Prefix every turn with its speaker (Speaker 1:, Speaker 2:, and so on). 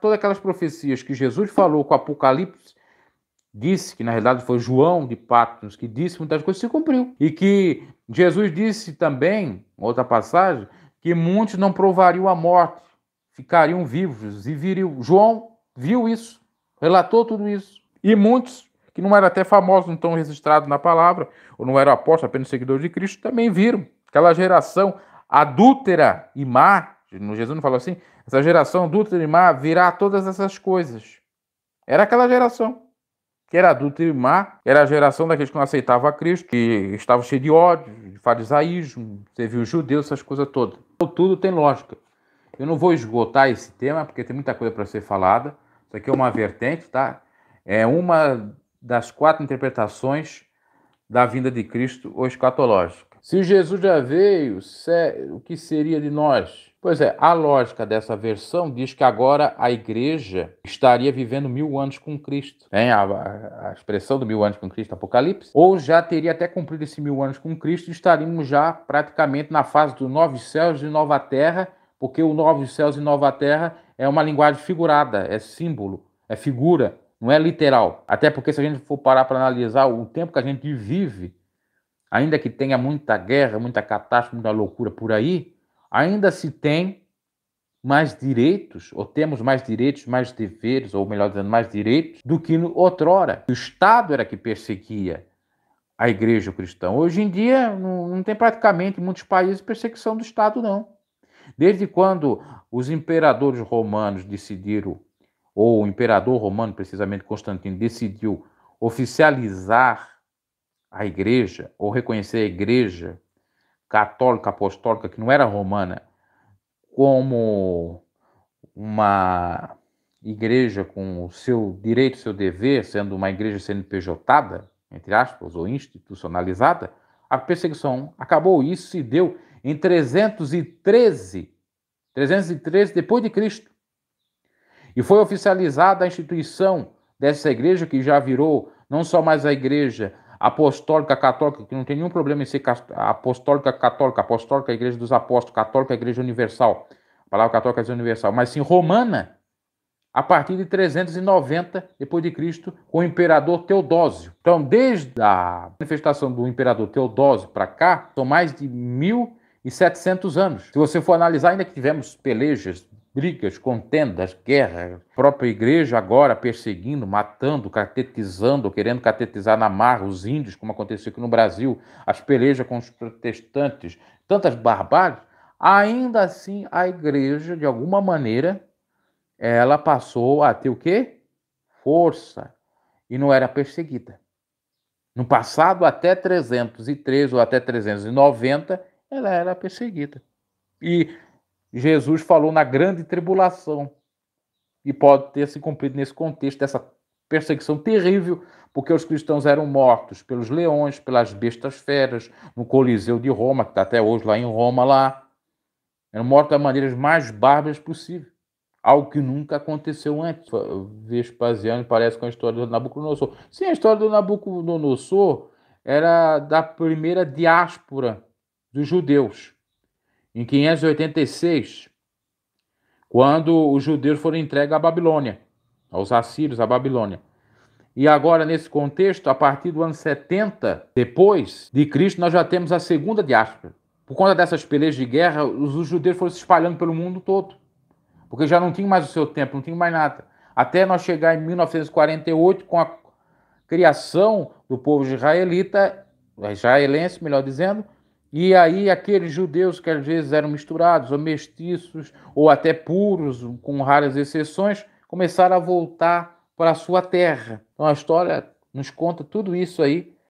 Speaker 1: todas aquelas profecias que Jesus falou com o Apocalipse, disse, que na realidade foi João de Patmos que disse, muitas coisas se cumpriu. E que Jesus disse também, outra passagem, que muitos não provariam a morte, ficariam vivos e viriam. João viu isso, relatou tudo isso. E muitos que não eram até famosos, não estão registrados na palavra, ou não eram apóstolos, apenas seguidores de Cristo, também viram. Aquela geração adúltera e má, Jesus não falou assim, essa geração adulta e má virá todas essas coisas. Era aquela geração que era adulta e má, era a geração daqueles que não aceitava Cristo, que estavam cheios de ódio, de farisaísmo, você viu judeus, essas coisas todas. Tudo tem lógica. Eu não vou esgotar esse tema, porque tem muita coisa para ser falada. Isso aqui é uma vertente, tá? É uma das quatro interpretações da vinda de Cristo ou escatológica. Se Jesus já veio, o que seria de nós? Pois é, a lógica dessa versão diz que agora a igreja estaria vivendo mil anos com Cristo. Hein? A, a expressão do mil anos com Cristo, Apocalipse. Ou já teria até cumprido esse mil anos com Cristo e estaríamos já praticamente na fase dos novos céus e nova terra, porque o novos céus e nova terra é uma linguagem figurada, é símbolo, é figura, não é literal. Até porque se a gente for parar para analisar o tempo que a gente vive, ainda que tenha muita guerra, muita catástrofe, muita loucura por aí, ainda se tem mais direitos, ou temos mais direitos, mais deveres, ou melhor dizendo, mais direitos do que no outrora. O Estado era que perseguia a igreja cristã. Hoje em dia, não, não tem praticamente em muitos países perseguição do Estado, não. Desde quando os imperadores romanos decidiram, ou o imperador romano, precisamente Constantino, decidiu oficializar a igreja, ou reconhecer a igreja católica apostólica, que não era romana, como uma igreja com o seu direito, seu dever, sendo uma igreja sendo pejotada entre aspas, ou institucionalizada, a perseguição acabou. Isso se deu em 313, 313 depois de Cristo. E foi oficializada a instituição dessa igreja que já virou não só mais a igreja apostólica católica, que não tem nenhum problema em ser apostólica católica, apostólica igreja dos apóstolos, católica igreja universal, a palavra católica é universal, mas sim romana, a partir de 390 depois de Cristo, com o imperador Teodósio. Então, desde a manifestação do imperador Teodósio para cá, são mais de 1700 anos. Se você for analisar, ainda que tivemos pelejas brigas, contendas, guerra, própria igreja agora perseguindo, matando, catetizando, querendo catetizar na marra os índios, como aconteceu aqui no Brasil, as pelejas com os protestantes, tantas barbáries, ainda assim a igreja, de alguma maneira, ela passou a ter o quê? Força. E não era perseguida. No passado, até 303 ou até 390, ela era perseguida. E Jesus falou na grande tribulação. E pode ter se cumprido nesse contexto dessa perseguição terrível, porque os cristãos eram mortos pelos leões, pelas bestas feras, no Coliseu de Roma, que está até hoje lá em Roma, lá. Eram mortos das maneiras mais bárbaras possível. Algo que nunca aconteceu antes. Vespasiano parece com a história do Nabucodonosor. Sim, a história do Nabucodonosor era da primeira diáspora dos judeus em 586, quando os judeus foram entregues à Babilônia, aos assírios, à Babilônia. E agora, nesse contexto, a partir do ano 70, depois de Cristo, nós já temos a segunda diáspora. Por conta dessas pelejas de guerra, os judeus foram se espalhando pelo mundo todo, porque já não tinham mais o seu tempo, não tinham mais nada. Até nós chegar em 1948, com a criação do povo israelita, israelense, melhor dizendo, e aí aqueles judeus que às vezes eram misturados, ou mestiços, ou até puros, com raras exceções, começaram a voltar para a sua terra. Então a história nos conta tudo isso aí